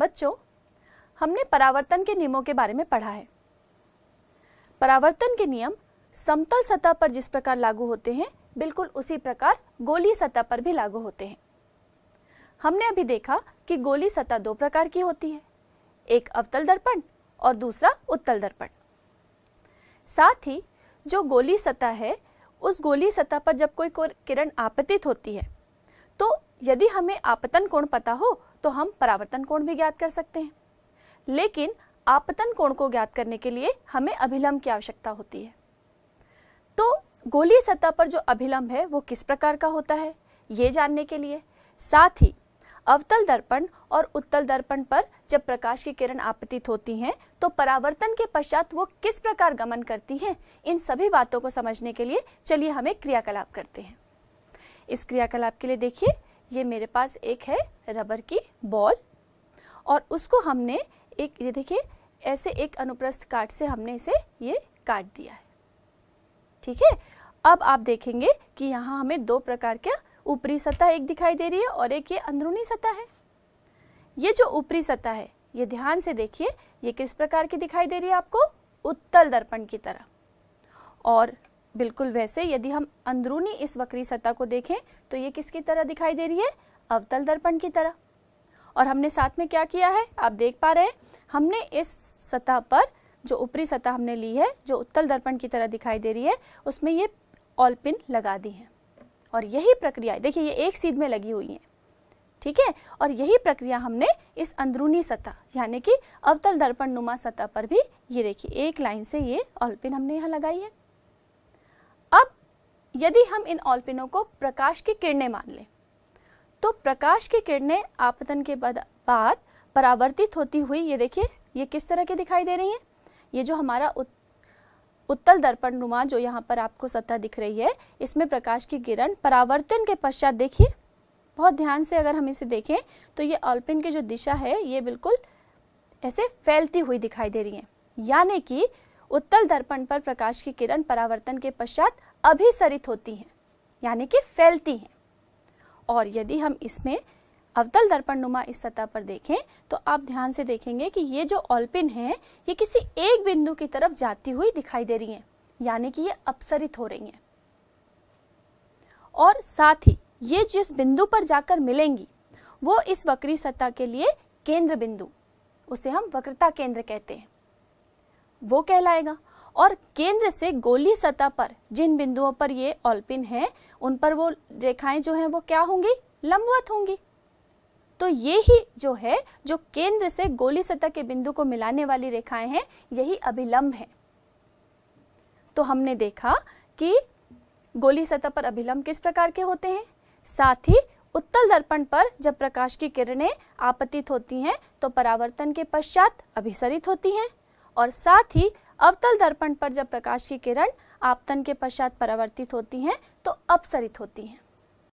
बच्चों हमने परावर्तन के नियमों के बारे में पढ़ा है परावर्तन के नियम समतल सतह पर जिस प्रकार लागू होते हैं बिल्कुल उसी प्रकार गोली सतह पर भी लागू होते हैं हमने अभी देखा कि गोली सतह दो प्रकार की होती है एक अवतल दर्पण और दूसरा उत्तल दर्पण साथ ही जो गोली सतह है उस गोली सतह पर जब कोई किरण आपतित होती है तो यदि हमें आपतन कोण पता हो तो हम परावर्तन कोण भी ज्ञात कर सकते हैं लेकिन आपतन कोण को ज्ञात करने के लिए हमें अभिलंब की आवश्यकता होती है तो गोलीय सतह पर जो अभिलंब है वो किस प्रकार का होता है ये जानने के लिए साथ ही अवतल दर्पण और उत्तल दर्पण पर जब प्रकाश की किरण आपतित होती हैं तो परावर्तन के पश्चात वो किस प्रकार गमन करती हैं इन सभी बातों को समझने के लिए चलिए हम एक क्रियाकलाप करते हैं इस क्रियाकलाप के लिए देखिए ये मेरे पास एक है रबर की बॉल और उसको हमने एक ये देखिए ऐसे एक अनुप्रस्थ काट से हमने इसे ये काट दिया है ठीक है अब आप देखेंगे कि यहाँ हमें दो प्रकार के ऊपरी सतह एक दिखाई दे रही है और एक ये अंदरूनी सतह है ये जो ऊपरी सतह है ये ध्यान से देखिए ये किस प्रकार की दिखाई दे रही है आपको उत्तल दर्पण की तरह और बिल्कुल वैसे यदि हम अंदरूनी इस वक्री सतह को देखें तो ये किसकी तरह दिखाई दे रही है अवतल दर्पण की तरह और हमने साथ में क्या किया है आप देख पा रहे हैं हमने इस सतह पर जो ऊपरी सतह हमने ली है जो उत्तल दर्पण की तरह दिखाई दे रही है उसमें ये ऑल पिन लगा दी है और यही प्रक्रिया देखिए ये एक सीध में लगी हुई है ठीक है और यही प्रक्रिया हमने इस अंदरूनी सतह यानी कि अवतल दर्पण नुमा सतह पर भी ये देखिए एक लाइन से ये ऑल पिन हमने यहाँ लगाई है यदि हम इन ऑलपिनों को प्रकाश की किरणें मान लें तो प्रकाश की किरणें आपतन के बाद परावर्तित होती हुई ये देखिए ये किस तरह की दिखाई दे रही हैं ये जो हमारा उत, उत्तल दर्पण नुमा जो यहाँ पर आपको सतह दिख रही है इसमें प्रकाश की किरण परावर्तन के पश्चात देखिए बहुत ध्यान से अगर हम इसे देखें तो ये ऑल्पिन की जो दिशा है ये बिल्कुल ऐसे फैलती हुई दिखाई दे रही है यानी कि उत्तल दर्पण पर प्रकाश की किरण परावर्तन के पश्चात अभिसरित होती हैं यानी कि फैलती हैं और यदि हम इसमें अवतल दर्पण नुमा इस सतह पर देखें तो आप ध्यान से देखेंगे कि ये जो ऑल्पिन है ये किसी एक बिंदु की तरफ जाती हुई दिखाई दे रही है यानी कि ये अपसरित हो रही है और साथ ही ये जिस बिंदु पर जाकर मिलेंगी वो इस वक्री सतह के लिए केंद्र बिंदु उसे हम वक्रता केंद्र कहते हैं वो कहलाएगा और केंद्र से गोली सतह पर जिन बिंदुओं पर ये ऑलपिन है उन पर वो रेखाएं जो हैं वो क्या होंगी लंबवत होंगी तो ये ही जो है जो केंद्र से गोली सतह के बिंदु को मिलाने वाली रेखाएं हैं यही अभिलंब है तो हमने देखा कि गोली सतह पर अभिलंब किस प्रकार के होते हैं साथ ही उत्तल दर्पण पर जब प्रकाश की किरणें आपतित होती हैं तो परावर्तन के पश्चात अभिसरित होती हैं और साथ ही अवतल दर्पण पर जब प्रकाश की किरण आपतन के पश्चात परावर्तित होती हैं तो अपसरित होती हैं